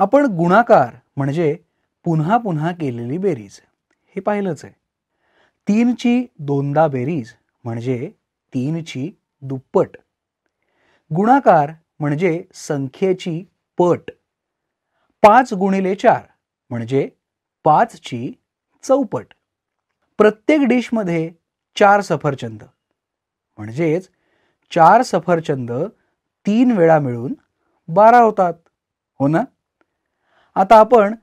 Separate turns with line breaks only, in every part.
आपण गुणाकार म्हणजे पुन्हा पुन्हा केलेली बेरीज हे पाहिलंच आहे तीनची दोनदा बेरीज म्हणजे तीनची दुप्पट गुणाकार म्हणजे संख्येची पट पाच गुणिले चार म्हणजे पाचची चौपट प्रत्येक डिशमध्ये चार सफरचंद म्हणजेच चार सफरचंद तीन वेळा मिळून बारा होतात हो ना आता आपण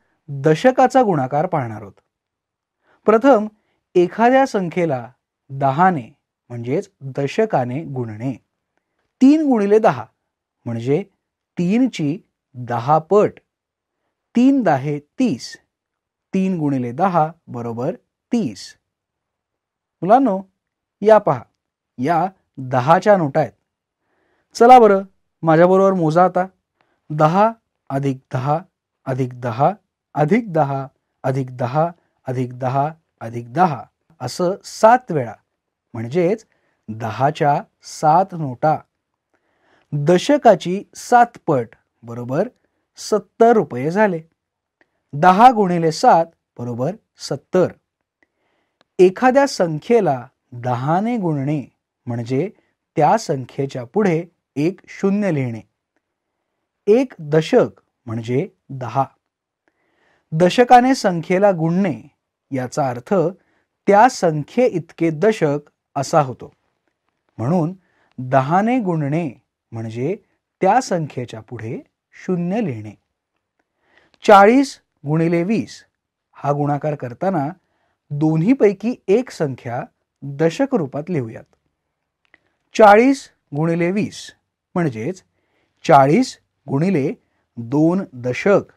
दशकाचा गुणाकार पाहणार आहोत प्रथम एखाद्या संख्येला दहाने म्हणजेच दशकाने गुणणे तीन गुणिले दहा म्हणजे तीनची दहा पट तीन दहा तीस तीन गुणिले दहा बरोबर तीस मुलांनो या पहा या दहाच्या नोटा आहेत चला बरं माझ्याबरोबर मोजा आता दहा अधिक दहा अधिक दहा अधिक दहा अधिक दहा अधिक दहा अधिक दहा असं सात वेळा म्हणजेच दहाच्या सात नोटा दशकाची सात पट बरोबर सत्तर रुपये झाले दहा गुणिले सात बरोबर सत्तर एखाद्या संख्येला दहाने गुणणे म्हणजे त्या संख्येच्या पुढे एक शून्य लिहिणे एक दशक म्हणजे दहा दशकाने संख्येला गुणणे याचा अर्थ त्या संख्ये इतके दशक असा होतो म्हणून दहाने गुणणे म्हणजे त्या संख्येच्या पुढे शून्य लिहिणे चाळीस गुणिले वीस हा गुणाकार करताना पैकी एक संख्या दशक रूपात लिहूयात चाळीस गुणिले वीस म्हणजेच चाळीस गुणिले दोन दशक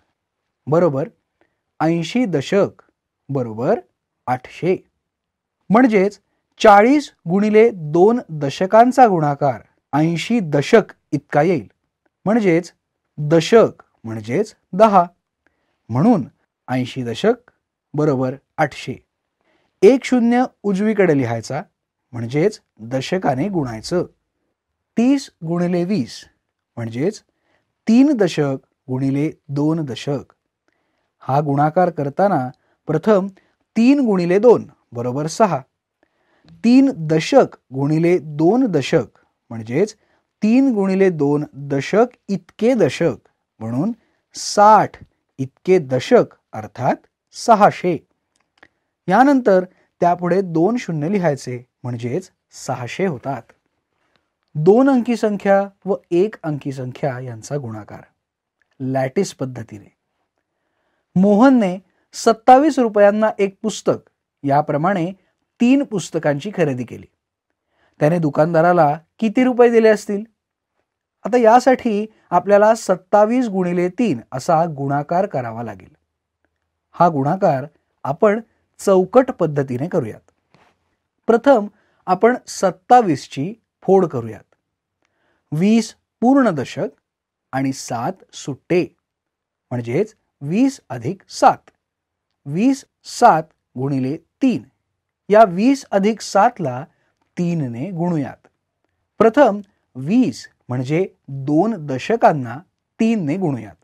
बरोबर ऐंशी दशक बरोबर आठशे म्हणजेच चाळीस गुणिले दोन दशकांचा गुणाकार ऐंशी दशक इतका येईल म्हणजेच दशक म्हणजेच दहा म्हणून ऐंशी दशक बरोबर आठशे एक शून्य उजवीकडे लिहायचा म्हणजेच दशकाने गुणायचं तीस गुणिले वीस म्हणजेच तीन दशक गुणिले दोन दशक हा गुणाकार करताना प्रथम तीन गुणिले दोन बरोबर सहा तीन दशक गुणिले दोन दशक म्हणजेच तीन गुणिले दोन दशक इतके दशक म्हणून साठ इतके दशक अर्थात सहाशे यानंतर त्यापुढे दोन शून्य लिहायचे म्हणजेच सहाशे होतात दोन अंकी संख्या व एक अंकी संख्या यांचा गुणाकार लॅटिस पद्धतीने मोहनने सत्तावीस रुपयांना एक पुस्तक याप्रमाणे तीन पुस्तकांची खरेदी केली त्याने दुकानदाराला किती रुपये दिले असतील आता यासाठी आपल्याला सत्तावीस गुणिले तीन असा गुणाकार करावा लागेल हा गुणाकार आपण चौकट पद्धतीने करूयात प्रथम आपण सत्तावीसची फोड करूयात वीस पूर्ण दशक आणि सात सुट्टे म्हणजेच वीस अधिक सात वीस सात गुणिले तीन या वीस अधिक सातला तीनने गुणूयात प्रथम वीस म्हणजे दोन दशकांना तीनने गुणूयात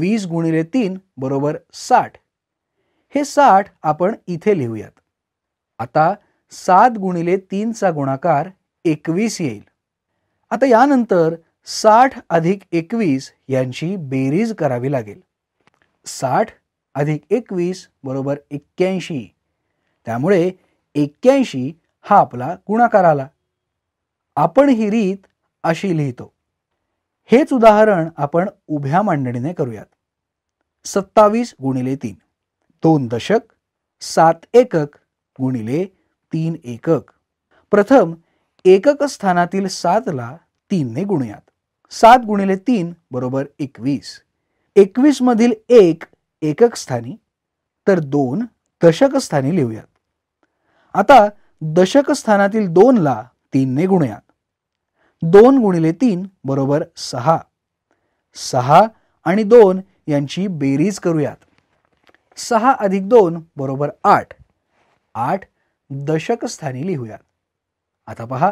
वीस गुणिले तीन बरोबर साठ हे साठ आपण इथे लिहूयात आता सात गुणिले तीनचा गुणाकार एकवीस येईल आता यानंतर साठ अधिक एकवीस यांची बेरीज करावी लागेल साठ अधिक एकवीस बरोबर एक्क्याऐंशी त्यामुळे एक्क्याऐंशी हा आपला गुणाकार आला आपण ही रीत अशी लिहितो हेच उदाहरण आपण उभ्या मांडणीने करूयात सत्तावीस गुणिले तीन दोन दशक सात एकक गुणिले तीन एकक प्रथम एकक स्थानातील सातला तीनने गुणूयात सात गुणिले तीन बरोबर एकवीस एकवीसमधील एक एकक स्थानी तर दोन दशक स्थानी लिहूयात आता दशक दशकस्थानातील दोनला तीनने गुणूयात दोन गुणिले तीन बरोबर सहा सहा आणि दोन यांची बेरीज करूयात सहा अधिक दोन बरोबर आठ आठ दशकस्थानी लिहूयात आता पहा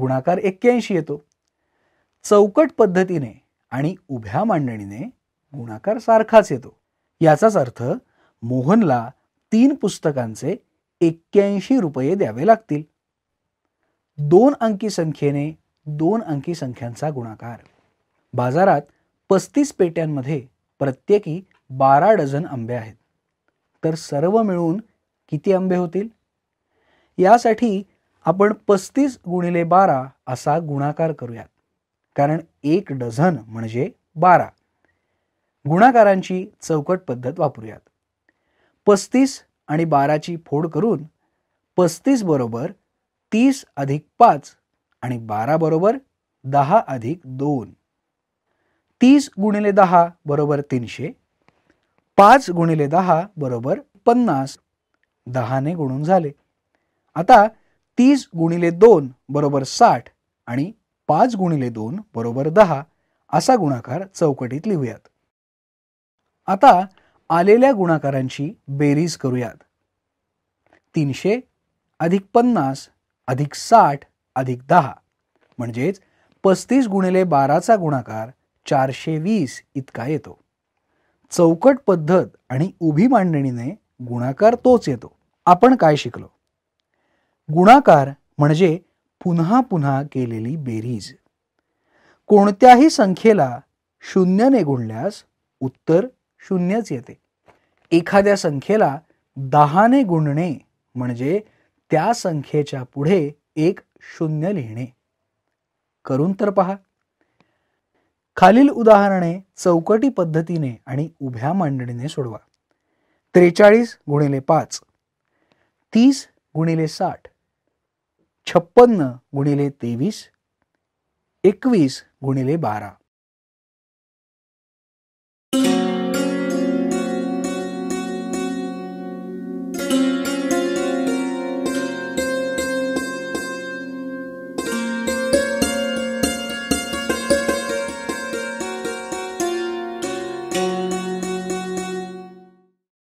गुणाकार एक्क्याऐंशी येतो चौकट पद्धतीने आणि उभ्या मांडणीने गुणाकार सारखाच येतो याचाच अर्थ मोहनला तीन पुस्तकांचे एक्क्याऐंशी रुपये द्यावे लागतील दोन अंकी संख्येने दोन अंकी संख्यांचा गुणाकार बाजारात पस्तीस पेट्यांमध्ये प्रत्येकी बारा डझन आंबे आहेत तर सर्व मिळून किती आंबे होतील यासाठी आपण पस्तीस गुणिले बारा असा गुणाकार करूयात कारण एक डझन म्हणजे बारा गुणाकारांची चौकट पद्धत वापरूयात पस्तीस आणि बाराची फोड करून पस्तीस बरोबर तीस अधिक पाच आणि बारा बरोबर दहा अधिक दोन तीस गुणिले दहा बरोबर तीनशे पाच गुणिले दहा बरोबर पन्नास दहाने गुणून झाले आता तीस गुणिले दोन बरोबर साठ आणि पाच गुणिले दोन बरोबर दहा असा गुणाकार चौकटीत लिहूयात आता आलेल्या गुणाकारांची बेरीज करूयात तीनशे अधिक पन्नास अधिक साठ अधिक दहा म्हणजेच पस्तीस गुणिले बाराचा गुणाकार चारशे वीस इतका येतो चौकट पद्धत आणि उभी मांडणीने गुणाकार तोच येतो आपण काय शिकलो गुणाकार म्हणजे पुन्हा पुन्हा केलेली बेरीज कोणत्याही संख्येला शून्यने गुणल्यास उत्तर शून्यच येते एखाद्या संख्येला दहाने गुणणे म्हणजे त्या संख्येच्या पुढे एक शून्य लिहिणे करून तर पहा खालील उदाहरणे चौकटी पद्धतीने आणि उभ्या मांडणीने सोडवा त्रेचाळीस गुणिले पाच तीस गुणिले साठ छप्पन्न गुणिले तेवीस एकवीस गुणिले बारा